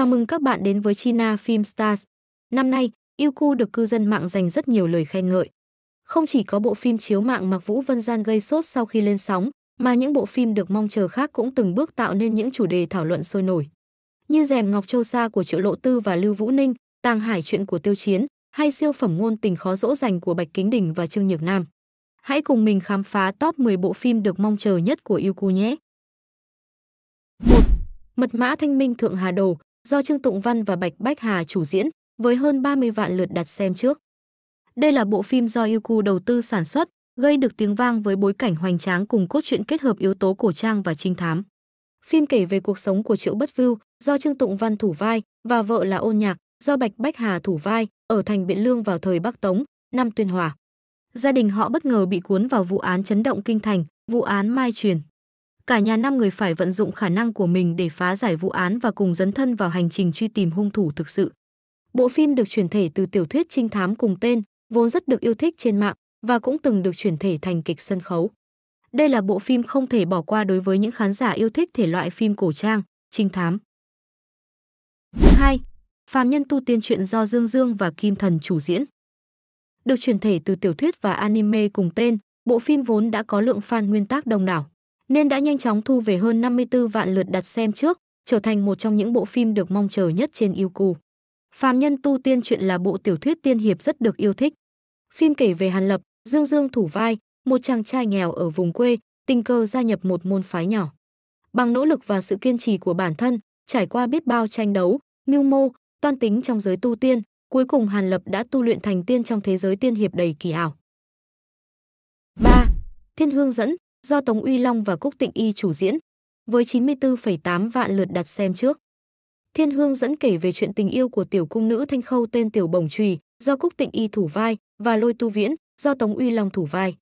Chào mừng các bạn đến với China Film Stars. Năm nay, Yuku được cư dân mạng dành rất nhiều lời khen ngợi. Không chỉ có bộ phim chiếu mạng Mạc Vũ Vân Gian gây sốt sau khi lên sóng, mà những bộ phim được mong chờ khác cũng từng bước tạo nên những chủ đề thảo luận sôi nổi. Như Rèm Ngọc Châu Sa của Triệu Lộ Tư và Lưu Vũ Ninh, Tàng Hải Chuyện của Tiêu Chiến, hay siêu phẩm ngôn tình khó dỗ dành của Bạch Kính Đình và Trương Nhược Nam. Hãy cùng mình khám phá top 10 bộ phim được mong chờ nhất của Yuku nhé. 1. Mật mã Thanh Minh Thượng Hà Đồ do Trương Tụng Văn và Bạch Bách Hà chủ diễn, với hơn 30 vạn lượt đặt xem trước. Đây là bộ phim do Yuku đầu tư sản xuất, gây được tiếng vang với bối cảnh hoành tráng cùng cốt truyện kết hợp yếu tố cổ trang và trinh thám. Phim kể về cuộc sống của Triệu Bất Vưu, do Trương Tụng Văn thủ vai, và vợ là Ôn Nhạc, do Bạch Bách Hà thủ vai, ở thành Biện Lương vào thời Bắc Tống, năm Tuyên Hòa. Gia đình họ bất ngờ bị cuốn vào vụ án chấn động kinh thành, vụ án Mai Truyền cả nhà năm người phải vận dụng khả năng của mình để phá giải vụ án và cùng dấn thân vào hành trình truy tìm hung thủ thực sự. Bộ phim được chuyển thể từ tiểu thuyết trinh thám cùng tên, vốn rất được yêu thích trên mạng và cũng từng được chuyển thể thành kịch sân khấu. Đây là bộ phim không thể bỏ qua đối với những khán giả yêu thích thể loại phim cổ trang, trinh thám. 2. Phạm nhân tu tiên truyện do Dương Dương và Kim Thần chủ diễn. Được chuyển thể từ tiểu thuyết và anime cùng tên, bộ phim vốn đã có lượng fan nguyên tác đông đảo nên đã nhanh chóng thu về hơn 54 vạn lượt đặt xem trước, trở thành một trong những bộ phim được mong chờ nhất trên Youku. Phạm nhân tu tiên chuyện là bộ tiểu thuyết tiên hiệp rất được yêu thích. Phim kể về Hàn Lập, Dương Dương thủ vai, một chàng trai nghèo ở vùng quê, tình cờ gia nhập một môn phái nhỏ. Bằng nỗ lực và sự kiên trì của bản thân, trải qua biết bao tranh đấu, mưu mô, toan tính trong giới tu tiên, cuối cùng Hàn Lập đã tu luyện thành tiên trong thế giới tiên hiệp đầy kỳ ảo. 3. Thiên Hương dẫn do Tống Uy Long và Cúc Tịnh Y chủ diễn, với 94,8 vạn lượt đặt xem trước. Thiên Hương dẫn kể về chuyện tình yêu của tiểu cung nữ Thanh Khâu tên Tiểu Bổng Trùy, do Cúc Tịnh Y thủ vai, và Lôi Tu Viễn, do Tống Uy Long thủ vai.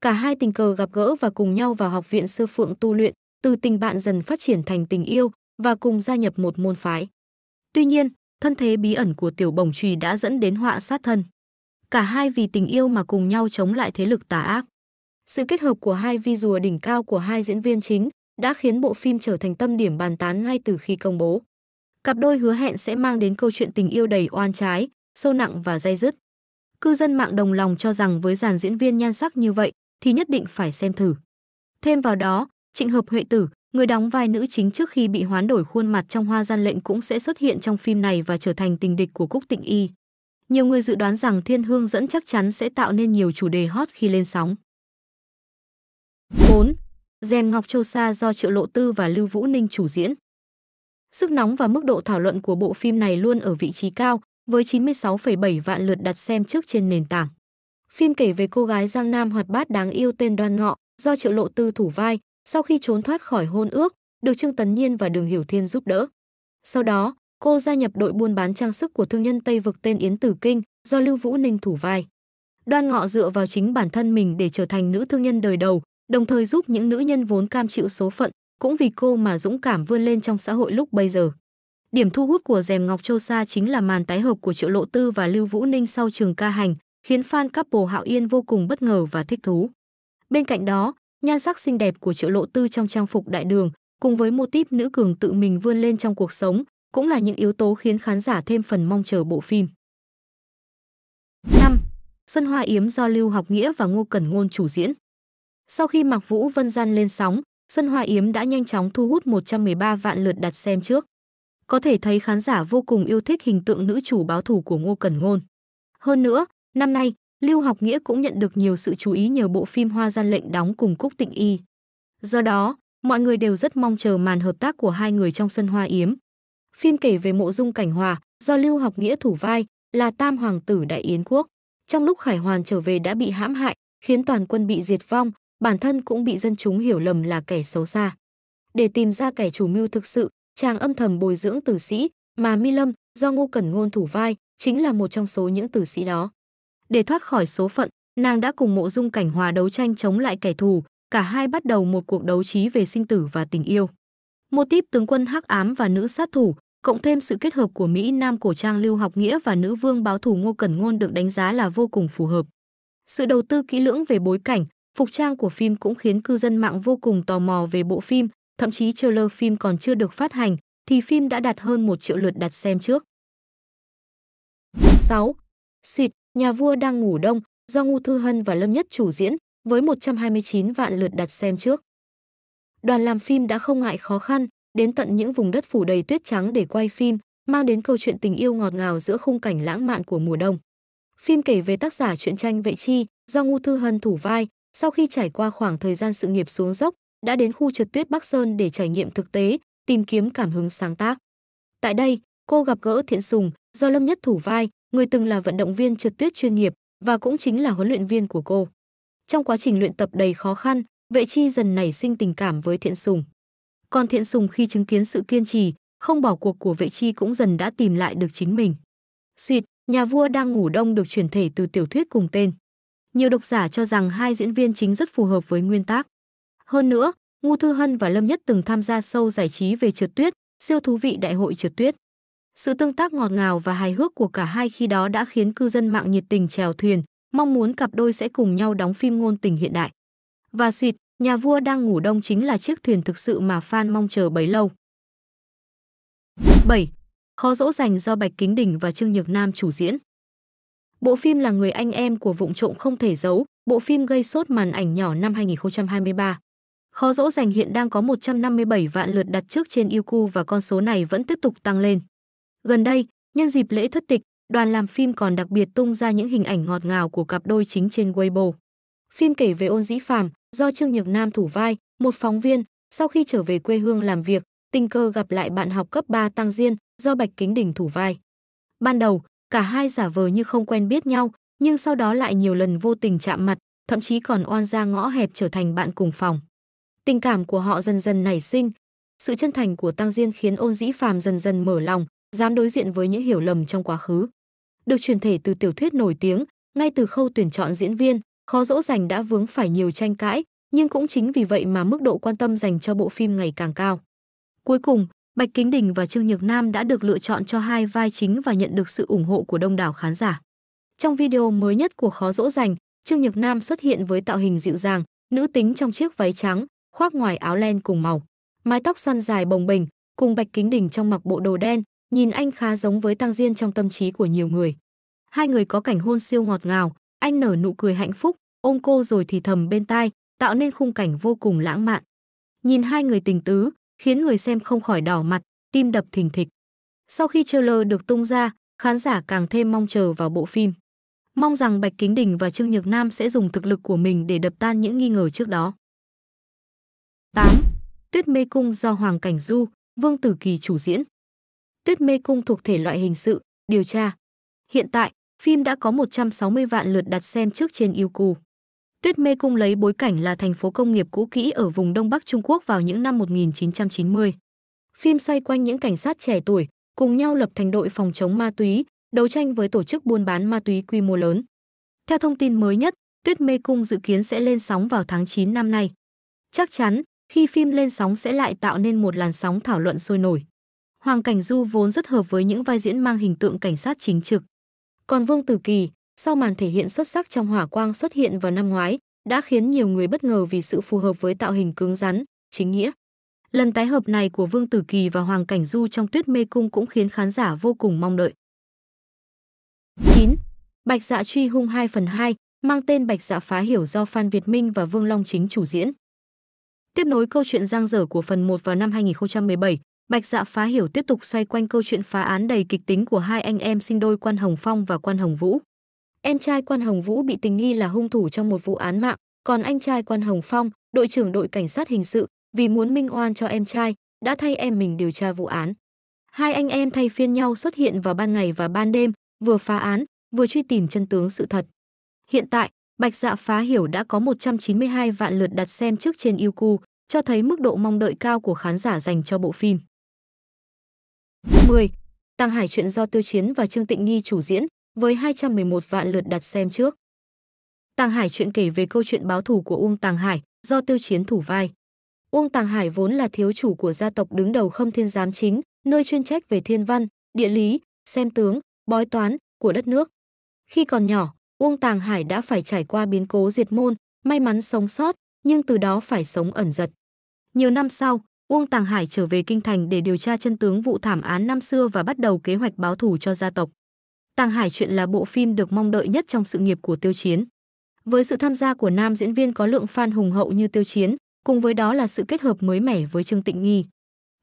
Cả hai tình cờ gặp gỡ và cùng nhau vào học viện sư phượng tu luyện, từ tình bạn dần phát triển thành tình yêu và cùng gia nhập một môn phái. Tuy nhiên, thân thế bí ẩn của Tiểu Bổng Trùy đã dẫn đến họa sát thân. Cả hai vì tình yêu mà cùng nhau chống lại thế lực tà ác. Sự kết hợp của hai vi rùa đỉnh cao của hai diễn viên chính đã khiến bộ phim trở thành tâm điểm bàn tán ngay từ khi công bố. Cặp đôi hứa hẹn sẽ mang đến câu chuyện tình yêu đầy oan trái, sâu nặng và dai dứt. Cư dân mạng đồng lòng cho rằng với dàn diễn viên nhan sắc như vậy thì nhất định phải xem thử. Thêm vào đó, Trịnh Hợp Huệ Tử, người đóng vai nữ chính trước khi bị hoán đổi khuôn mặt trong Hoa Gian Lệnh cũng sẽ xuất hiện trong phim này và trở thành tình địch của Cúc Tịnh Y. Nhiều người dự đoán rằng Thiên Hương dẫn chắc chắn sẽ tạo nên nhiều chủ đề hot khi lên sóng. 4. Gen Ngọc Châu Sa do Triệu Lộ Tư và Lưu Vũ Ninh chủ diễn. Sức nóng và mức độ thảo luận của bộ phim này luôn ở vị trí cao, với 96,7 vạn lượt đặt xem trước trên nền tảng. Phim kể về cô gái Giang Nam hoạt bát đáng yêu tên Đoan Ngọ, do Triệu Lộ Tư thủ vai, sau khi trốn thoát khỏi hôn ước, được Trương Tấn Nhiên và Đường Hiểu Thiên giúp đỡ. Sau đó, cô gia nhập đội buôn bán trang sức của thương nhân Tây vực tên Yến Tử Kinh, do Lưu Vũ Ninh thủ vai. Đoan Ngọ dựa vào chính bản thân mình để trở thành nữ thương nhân đời đầu, đồng thời giúp những nữ nhân vốn cam chịu số phận, cũng vì cô mà dũng cảm vươn lên trong xã hội lúc bây giờ. Điểm thu hút của Dèm Ngọc Châu Sa chính là màn tái hợp của Triệu Lộ Tư và Lưu Vũ Ninh sau trường ca hành, khiến fan couple Hạo Yên vô cùng bất ngờ và thích thú. Bên cạnh đó, nhan sắc xinh đẹp của Triệu Lộ Tư trong trang phục đại đường, cùng với mô típ nữ cường tự mình vươn lên trong cuộc sống, cũng là những yếu tố khiến khán giả thêm phần mong chờ bộ phim. 5. Xuân Hoa Yếm do Lưu Học Nghĩa và Ngô Cẩn Ngôn chủ diễn. Sau khi Mạc Vũ Vân Gian lên sóng, Xuân Hoa Yếm đã nhanh chóng thu hút 113 vạn lượt đặt xem trước. Có thể thấy khán giả vô cùng yêu thích hình tượng nữ chủ báo thủ của Ngô Cẩn Ngôn. Hơn nữa, năm nay, Lưu Học Nghĩa cũng nhận được nhiều sự chú ý nhờ bộ phim Hoa Gian Lệnh đóng cùng Cúc Tịnh Y. Do đó, mọi người đều rất mong chờ màn hợp tác của hai người trong Xuân Hoa Yếm. Phim kể về mộ dung cảnh hòa do Lưu Học Nghĩa thủ vai là tam hoàng tử Đại Yến Quốc. Trong lúc Khải Hoàn trở về đã bị hãm hại, khiến toàn quân bị diệt vong, bản thân cũng bị dân chúng hiểu lầm là kẻ xấu xa. Để tìm ra kẻ chủ mưu thực sự, chàng âm thầm bồi dưỡng tử sĩ, mà Mi Lâm, do Ngô Cẩn Ngôn thủ vai, chính là một trong số những tử sĩ đó. Để thoát khỏi số phận, nàng đã cùng mộ dung cảnh hòa đấu tranh chống lại kẻ thù, cả hai bắt đầu một cuộc đấu trí về sinh tử và tình yêu. Mô típ tướng quân hắc ám và nữ sát thủ, cộng thêm sự kết hợp của Mỹ Nam cổ trang Lưu Học Nghĩa và nữ vương báo thủ Ngô Cẩn Ngôn được đánh giá là vô cùng phù hợp. Sự đầu tư kỹ lưỡng về bối cảnh, Phục trang của phim cũng khiến cư dân mạng vô cùng tò mò về bộ phim, thậm chí trailer phim còn chưa được phát hành thì phim đã đạt hơn 1 triệu lượt đặt xem trước. 6. Suyệt, nhà vua đang ngủ đông, do Ngô Thư Hân và Lâm Nhất chủ diễn, với 129 vạn lượt đặt xem trước. Đoàn làm phim đã không ngại khó khăn, đến tận những vùng đất phủ đầy tuyết trắng để quay phim, mang đến câu chuyện tình yêu ngọt ngào giữa khung cảnh lãng mạn của mùa đông. Phim kể về tác giả truyện tranh Vệ Chi do Ngô Thư Hân thủ vai, sau khi trải qua khoảng thời gian sự nghiệp xuống dốc, đã đến khu trượt tuyết Bắc Sơn để trải nghiệm thực tế, tìm kiếm cảm hứng sáng tác. Tại đây, cô gặp gỡ Thiện Sùng, do Lâm Nhất thủ vai, người từng là vận động viên trượt tuyết chuyên nghiệp và cũng chính là huấn luyện viên của cô. Trong quá trình luyện tập đầy khó khăn, Vệ Chi dần nảy sinh tình cảm với Thiện Sùng. Còn Thiện Sùng khi chứng kiến sự kiên trì, không bỏ cuộc của Vệ Chi cũng dần đã tìm lại được chính mình. Xuyệt, nhà vua đang ngủ đông được chuyển thể từ tiểu thuyết cùng tên nhiều độc giả cho rằng hai diễn viên chính rất phù hợp với nguyên tác. Hơn nữa, Ngô Thư Hân và Lâm Nhất từng tham gia sâu giải trí về trượt tuyết, siêu thú vị đại hội trượt tuyết. Sự tương tác ngọt ngào và hài hước của cả hai khi đó đã khiến cư dân mạng nhiệt tình trèo thuyền, mong muốn cặp đôi sẽ cùng nhau đóng phim ngôn tình hiện đại. Và xịt, nhà vua đang ngủ đông chính là chiếc thuyền thực sự mà fan mong chờ bấy lâu. 7. Khó dỗ dành do Bạch Kính Đình và Trương Nhược Nam chủ diễn. Bộ phim là người anh em của vụng trộm không thể giấu, bộ phim gây sốt màn ảnh nhỏ năm 2023. Khó dỗ dành hiện đang có 157 vạn lượt đặt trước trên Youku và con số này vẫn tiếp tục tăng lên. Gần đây, nhân dịp lễ thất tịch, đoàn làm phim còn đặc biệt tung ra những hình ảnh ngọt ngào của cặp đôi chính trên Weibo. Phim kể về Ôn Dĩ Phàm, do Trương Nhược Nam thủ vai, một phóng viên, sau khi trở về quê hương làm việc, tình cờ gặp lại bạn học cấp 3 Tăng Diên, do Bạch Kính Đình thủ vai. Ban đầu, cả hai giả vờ như không quen biết nhau, nhưng sau đó lại nhiều lần vô tình chạm mặt, thậm chí còn oan ra ngõ hẹp trở thành bạn cùng phòng. Tình cảm của họ dần dần nảy sinh, sự chân thành của Tăng Diên khiến Ôn Dĩ Phàm dần dần mở lòng, dám đối diện với những hiểu lầm trong quá khứ. Được truyền thể từ tiểu thuyết nổi tiếng, ngay từ khâu tuyển chọn diễn viên, khó dỗ dành đã vướng phải nhiều tranh cãi, nhưng cũng chính vì vậy mà mức độ quan tâm dành cho bộ phim ngày càng cao. Cuối cùng, Bạch Kính Đình và Trương Nhược Nam đã được lựa chọn cho hai vai chính và nhận được sự ủng hộ của đông đảo khán giả. Trong video mới nhất của Khó Dỗ Dành, Trương Nhược Nam xuất hiện với tạo hình dịu dàng, nữ tính trong chiếc váy trắng, khoác ngoài áo len cùng màu. Mái tóc xoăn dài bồng bềnh, cùng Bạch Kính Đình trong mặc bộ đồ đen, nhìn anh khá giống với Tăng Diên trong tâm trí của nhiều người. Hai người có cảnh hôn siêu ngọt ngào, anh nở nụ cười hạnh phúc, ôm cô rồi thì thầm bên tai, tạo nên khung cảnh vô cùng lãng mạn. Nhìn hai người tình tứ, khiến người xem không khỏi đỏ mặt, tim đập thình thịch. Sau khi trailer được tung ra, khán giả càng thêm mong chờ vào bộ phim. Mong rằng Bạch Kính Đình và Trương Nhược Nam sẽ dùng thực lực của mình để đập tan những nghi ngờ trước đó. 8. Tuyết Mê Cung do Hoàng Cảnh Du, Vương Tử Kỳ chủ diễn. Tuyết Mê Cung thuộc thể loại hình sự, điều tra. Hiện tại, phim đã có 160 vạn lượt đặt xem trước trên Youku. Tuyết Mê Cung lấy bối cảnh là thành phố công nghiệp cũ kỹ ở vùng Đông Bắc Trung Quốc vào những năm 1990. Phim xoay quanh những cảnh sát trẻ tuổi cùng nhau lập thành đội phòng chống ma túy, đấu tranh với tổ chức buôn bán ma túy quy mô lớn. Theo thông tin mới nhất, Tuyết Mê Cung dự kiến sẽ lên sóng vào tháng 9 năm nay. Chắc chắn, khi phim lên sóng sẽ lại tạo nên một làn sóng thảo luận sôi nổi. Hoàng Cảnh Du vốn rất hợp với những vai diễn mang hình tượng cảnh sát chính trực. Còn Vương Tử Kỳ, sau màn thể hiện xuất sắc trong hỏa quang xuất hiện vào năm ngoái, đã khiến nhiều người bất ngờ vì sự phù hợp với tạo hình cứng rắn, chính nghĩa. Lần tái hợp này của Vương Tử Kỳ và Hoàng Cảnh Du trong Tuyết Mê Cung cũng khiến khán giả vô cùng mong đợi. 9. Bạch Dạ Truy Hung 2 phần 2 mang tên Bạch Dạ Phá Hiểu do Phan Việt Minh và Vương Long Chính chủ diễn. Tiếp nối câu chuyện giang dở của phần 1 vào năm 2017, Bạch Dạ Phá Hiểu tiếp tục xoay quanh câu chuyện phá án đầy kịch tính của hai anh em sinh đôi Quan Hồng Phong và Quan Hồng Vũ. Em trai Quan Hồng Vũ bị tình nghi là hung thủ trong một vụ án mạng, còn anh trai Quan Hồng Phong, đội trưởng đội cảnh sát hình sự, vì muốn minh oan cho em trai, đã thay em mình điều tra vụ án. Hai anh em thay phiên nhau xuất hiện vào ban ngày và ban đêm, vừa phá án, vừa truy tìm chân tướng sự thật. Hiện tại, Bạch Dạ Phá Hiểu đã có 192 vạn lượt đặt xem trước trên Youku, cho thấy mức độ mong đợi cao của khán giả dành cho bộ phim. 10. Tăng Hải chuyện do Tiêu Chiến và Trương Tịnh Nghi chủ diễn, với 211 vạn lượt đặt xem trước. Tàng Hải chuyện kể về câu chuyện báo thù của Uông Tàng Hải do Tiêu Chiến thủ vai. Uông Tàng Hải vốn là thiếu chủ của gia tộc đứng đầu Khâm Thiên Giám chính, nơi chuyên trách về thiên văn, địa lý, xem tướng, bói toán của đất nước. Khi còn nhỏ, Uông Tàng Hải đã phải trải qua biến cố diệt môn, may mắn sống sót, nhưng từ đó phải sống ẩn giật. Nhiều năm sau, Uông Tàng Hải trở về kinh thành để điều tra chân tướng vụ thảm án năm xưa và bắt đầu kế hoạch báo thù cho gia tộc. Tàng Hải chuyện là bộ phim được mong đợi nhất trong sự nghiệp của Tiêu Chiến. Với sự tham gia của nam diễn viên có lượng fan hùng hậu như Tiêu Chiến, cùng với đó là sự kết hợp mới mẻ với Trương Tịnh Nghi.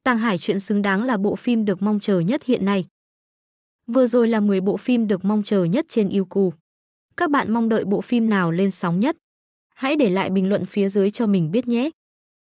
Tàng Hải chuyện xứng đáng là bộ phim được mong chờ nhất hiện nay. Vừa rồi là 10 bộ phim được mong chờ nhất trên Youku. Các bạn mong đợi bộ phim nào lên sóng nhất? Hãy để lại bình luận phía dưới cho mình biết nhé.